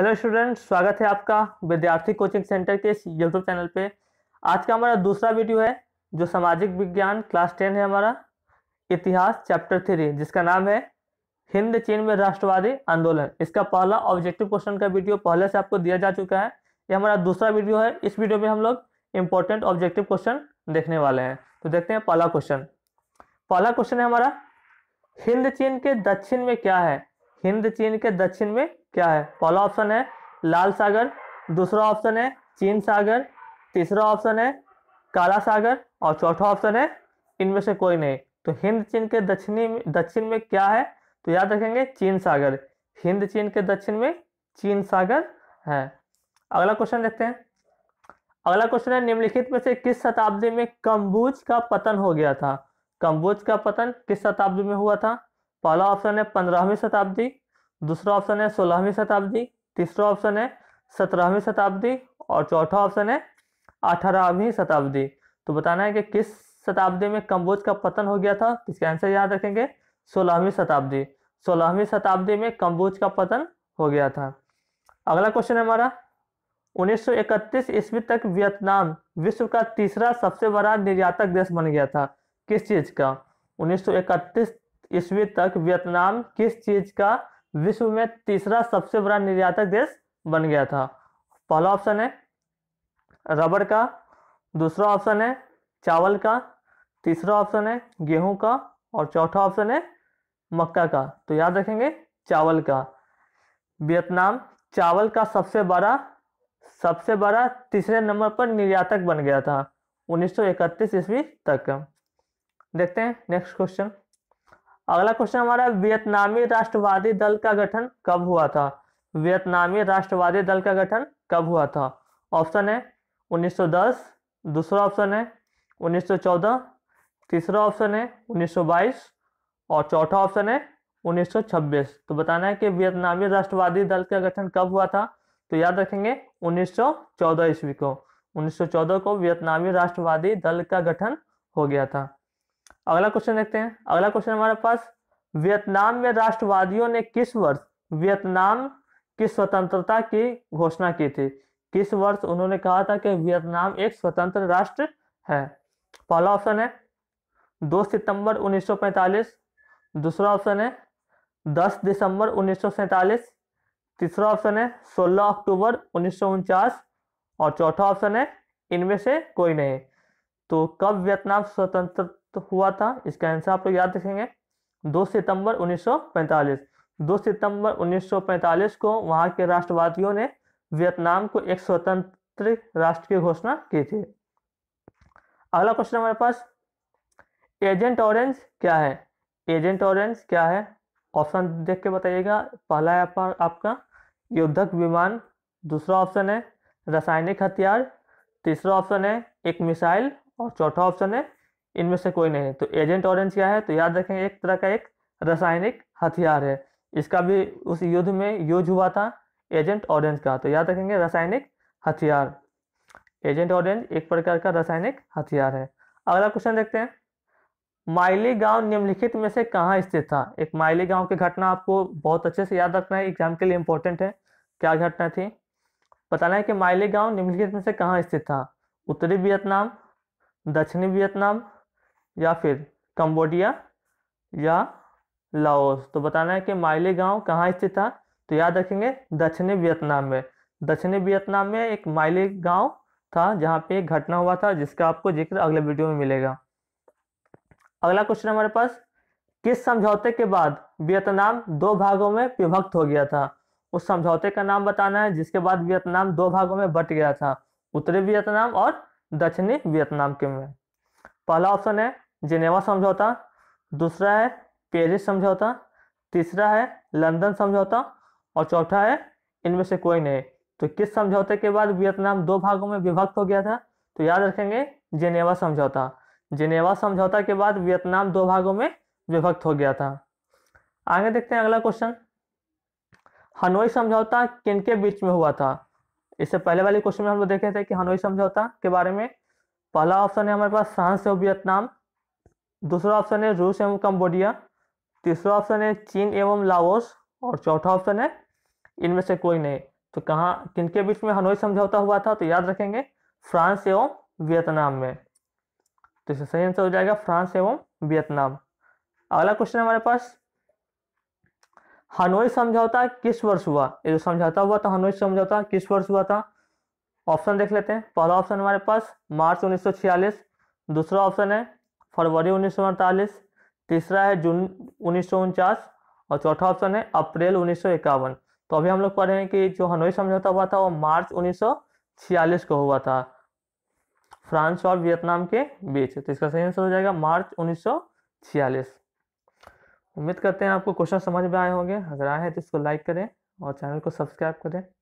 hello student स्वागत है आपका विद्यार्थी कोचिंग सेंटर के इस यूट्यूब चैनल पे आज का हमारा दूसरा वीडियो है जो सामाजिक विज्ञान क्लास टेन है हमारा इतिहास चैप्टर थ्री जिसका नाम है हिंद चीन में राष्ट्रवादी आंदोलन इसका पहला ऑब्जेक्टिव क्वेश्चन का वीडियो पहले से आपको दिया जा चुका है ये हमारा दूसरा वीडियो है इस वीडियो में हम लोग इम्पोर्टेंट ऑब्जेक्टिव क्वेश्चन देखने वाले हैं तो देखते हैं पहला क्वेश्चन पहला क्वेश्चन है हमारा हिंद चीन के दक्षिण में क्या है हिंद चीन के दक्षिण में क्या है पहला ऑप्शन है लाल सागर दूसरा ऑप्शन है चीन सागर तीसरा ऑप्शन है काला सागर और चौथा ऑप्शन है इनमें से कोई नहीं तो हिंद चीन के दक्षिणी दक्षिण में क्या है तो याद रखेंगे चीन सागर हिंद चीन के दक्षिण में चीन सागर है अगला क्वेश्चन देखते हैं अगला क्वेश्चन है निम्नलिखित में से किस शताब्दी में कंबुज का पतन हो गया था कंबुज का पतन किस शताब्दी में हुआ था पहला ऑप्शन है पंद्रहवीं शताब्दी दूसरा ऑप्शन है सोलहवीं शताब्दी तीसरा ऑप्शन है सत्रहवीं शताब्दी और चौथा ऑप्शन है अठारहवीं शताब्दी तो बताना है कि किस शताब्दी में कंबोज का पतन हो गया था तो इसका आंसर याद रखेंगे सोलहवीं शताब्दी सोलहवीं शताब्दी में कंबोज का पतन हो गया था अगला क्वेश्चन है हमारा 1931 सौ ईस्वी तक वियतनाम विश्व का तीसरा सबसे बड़ा निर्यातक देश बन गया था किस चीज का 1931 सौ ईस्वी तक वियतनाम किस चीज का विश्व में तीसरा सबसे बड़ा निर्यातक देश बन गया था पहला ऑप्शन है रबर का दूसरा ऑप्शन है चावल का तीसरा ऑप्शन है गेहूं का और चौथा ऑप्शन है मक्का का तो याद रखेंगे चावल का वियतनाम चावल का सबसे बड़ा सबसे बड़ा तीसरे नंबर पर निर्यातक बन गया था 1931 ईस्वी तक देखते हैं नेक्स्ट क्वेश्चन अगला क्वेश्चन हमारा वियतनामी राष्ट्रवादी दल का गठन कब हुआ था वियतनामी राष्ट्रवादी दल का गठन कब हुआ था ऑप्शन है 1910 दूसरा ऑप्शन है 1914 तीसरा ऑप्शन है 1922 और चौथा ऑप्शन है 1926 तो बताना है कि वियतनामी राष्ट्रवादी दल का गठन कब हुआ था तो याद रखेंगे 1914 ईस्वी को 1914 को वियतनामी राष्ट्रवादी दल का गठन हो गया था अगला क्वेश्चन देखते हैं अगला क्वेश्चन हमारे पास वियतनाम में राष्ट्रवादियों ने किस वर्ष वियतनाम की स्वतंत्रता की घोषणा की थी किस वर्ष उन्होंने कहा था कि वियतनाम एक स्वतंत्र राष्ट्र है पहला ऑप्शन है 2 सितंबर 1945 दूसरा ऑप्शन है 10 दिसंबर उन्नीस तीसरा ऑप्शन है 16 अक्टूबर उन्नीस और चौथा ऑप्शन है इनमें से कोई नहीं तो कब वियतनाम स्वतंत्र तो हुआ था इसका आंसर आप लोग याद रखेंगे दो सितंबर 1945 दो सितंबर 1945 को वहां के राष्ट्रवादियों ने वियतनाम को एक स्वतंत्र राष्ट्र की घोषणा की थी अगला क्वेश्चन हमारे पास एजेंट ऑरेंज क्या है एजेंट ऑरेंज क्या है ऑप्शन देख के बताइएगा पहला है आपका, आपका युद्धक विमान दूसरा ऑप्शन है रासायनिक हथियार तीसरा ऑप्शन है एक मिसाइल और चौथा ऑप्शन है इनमें से कोई नहीं तो एजेंट ऑरेंज क्या है तो याद रखें एक तरह का एक रासायनिक हथियार है इसका भी उस युद्ध में यूज हुआ था एजेंट ऑरेंज का तो याद रखेंगे रासायनिक हथियार एजेंट ऑरेंज एक प्रकार का रासायनिक हथियार है अगला क्वेश्चन देखते हैं माइली गांव निम्नलिखित में से कहाँ स्थित था एक माइली गांव की घटना आपको बहुत अच्छे से याद रखना है एग्जाम के लिए इंपॉर्टेंट है क्या घटना थी बताना है कि माइली गांव निम्नलिखित में से कहाँ स्थित था उत्तरी वियतनाम दक्षिणी वियतनाम या फिर कंबोडिया या लाओस तो बताना है कि माइले गांव कहाँ स्थित था तो याद रखेंगे दक्षिणी वियतनाम में दक्षिणी वियतनाम में एक माइले गांव था जहाँ पे एक घटना हुआ था जिसका आपको जिक्र अगले वीडियो में मिलेगा अगला क्वेश्चन हमारे पास किस समझौते के बाद वियतनाम दो भागों में विभक्त हो गया था उस समझौते का नाम बताना है जिसके बाद वियतनाम दो भागों में बट गया था उत्तरी वियतनाम और दक्षिणी वियतनाम के में पहला ऑप्शन है जिनेवा समझौता दूसरा है पेरिस समझौता तीसरा है लंदन समझौता और चौथा है इनमें से कोई नहीं तो किस समझौते के बाद वियतनाम दो भागों में विभक्त हो गया था तो याद रखेंगे जिनेवा समझौता जिनेवा समझौता के बाद वियतनाम दो भागों में विभक्त हो गया था आगे देखते हैं अगला क्वेश्चन हनोई समझौता किन के बीच में हुआ था इससे पहले वाले क्वेश्चन में हम लोग देखे थे कि हनोई समझौता के बारे में पहला ऑप्शन है हमारे पास फ्रांस और वियतनाम दूसरा ऑप्शन है रूस एवं कंबोडिया तीसरा ऑप्शन है चीन एवं लाओस और चौथा ऑप्शन है इनमें से कोई नहीं तो कहाँ किनके बीच में हनोई समझौता हुआ था तो याद रखेंगे फ्रांस एवं वियतनाम में तो इसे सही आंसर हो जाएगा फ्रांस एवं वियतनाम अगला क्वेश्चन हमारे पास हनोई समझौता किस वर्ष हुआ ये जो समझौता हुआ था हनोई समझौता किस वर्ष हुआ था ऑप्शन देख लेते हैं पहला ऑप्शन हमारे पास मार्च 1946 दूसरा ऑप्शन है फरवरी उन्नीस तीसरा है जून उन्नीस और चौथा ऑप्शन है अप्रैल उन्नीस तो अभी हम लोग हैं कि जो हनोई समझौता हुआ था वो मार्च उन्नीस को हुआ था फ्रांस और वियतनाम के बीच तो इसका सही आंसर हो जाएगा मार्च उन्नीस उम्मीद करते हैं आपको क्वेश्चन समझ में आए होंगे अगर आए हैं तो इसको लाइक करें और चैनल को सब्सक्राइब करें